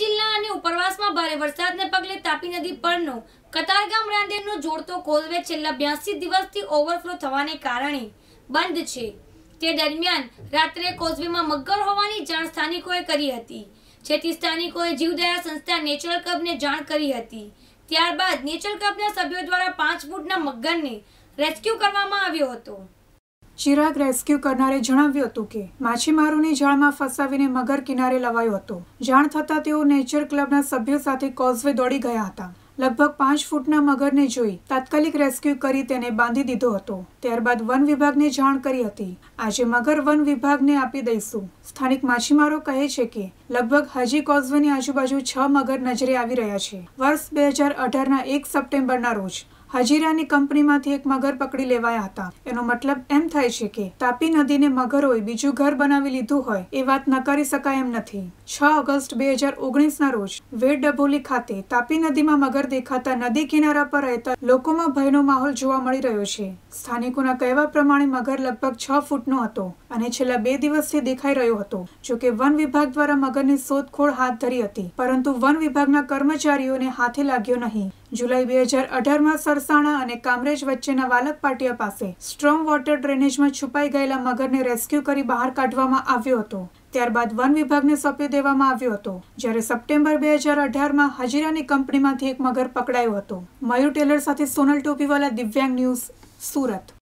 જિલ્લા અને ઉપરવાસમાં ભારે વરસાદને પગલે તાપી નદી પરનો કતારગામ રાંદેરનો જોડતો કોલવે છેલ્લા બ્યાસી દિવસથી ઓવરફ્લો થવાને કારણે બંધ છે તે દરમિયાન રાત્રે કોઝવેમાં મગર હોવાની જાણ સ્થાનિકોએ કરી હતી જેથી સ્થાનિકોએ જીવદયા સંસ્થા નેચરલ ક્લબને જાણ કરી હતી ત્યારબાદ નેચરલ ક્લબના સભ્યો દ્વારા પાંચ ફૂટના મગરને રેસ્ક્યુ કરવામાં આવ્યો હતો ચિરાગ રેસ્ક્યુ કરનારે જણાવ્યું હતું કે માછીમારોને જાળમાં ફસાવીને મગર કિનારે લવાયો હતો જાણ થતાં તેઓ નેચર ક્લબના સભ્યો સાથે કોઝવે દોડી ગયા હતા લગભગ પાંચ ફૂટના મગરને જોઈ તાત્કાલિક રેસ્ક્યુ કરી તેને બાંધી દીધો હતો ત્યારબાદ વન વિભાગને જાણ કરી હતી આજે મગર વન વિભાગને આપી દઈશું સ્થાનિક માછીમારો કહે છે કે લગભગ હાજી કોઝવેની આજુબાજુ છ મગર નજરે આવી રહ્યા છે વર્ષ બે હજાર અઢારના એક સપ્ટેમ્બરના રોજ હાજીરાની કંપનીમાંથી એક મગર પકડી લેવાયા હતા એનો મતલબ એમ થાય છે કે તાપી નદીને મગરોએ બીજું ઘર બનાવી લીધું હોય એ વાત નકારી શકાય એમ નથી છ ઓગસ્ટ બે હજાર ઓગણીસના રોજ વેડ ડભોલી ખાતે તાપી નદીમાં મગર દેખાતા નદી કિનારા પર રહેતા લોકોમાં ભયનો માહોલ જોવા મળી રહ્યો છે સ્થાનિકોના કહેવા પ્રમાણે મગર લગભગ છ ફૂટનો હતો અને છેલ્લા બે દિવસથી દેખાઈ રહ્યો હતો જો કે વન વિભાગ દ્વારા મગરની શોધખોળ હાથ ધરી હતી પરંતુ વન વિભાગના કર્મચારીઓને હાથે લાગ્યો નહીં જુલાઈ બે હજાર અઢારમાં સરસાણા અને કામરેજ વચ્ચેના વાલકપાટિયા પાસે સ્ટ્રોંગ વોટર ડ્રેનેજમાં છુપાઈ ગયેલા મગરને રેસ્ક્યુ કરી બહાર કાઢવામાં આવ્યો હતો ત્યારબાદ વન વિભાગને સોંપી દેવામાં આવ્યો હતો જ્યારે સપ્ટેમ્બર બે હજાર અઢારમાં હજીરાની કંપનીમાંથી એક મગર પકડાયો હતો મયુર ટેલર સાથે સોનલ ટોપીવાલા દિવ્યાંગ ન્યૂઝ સુરત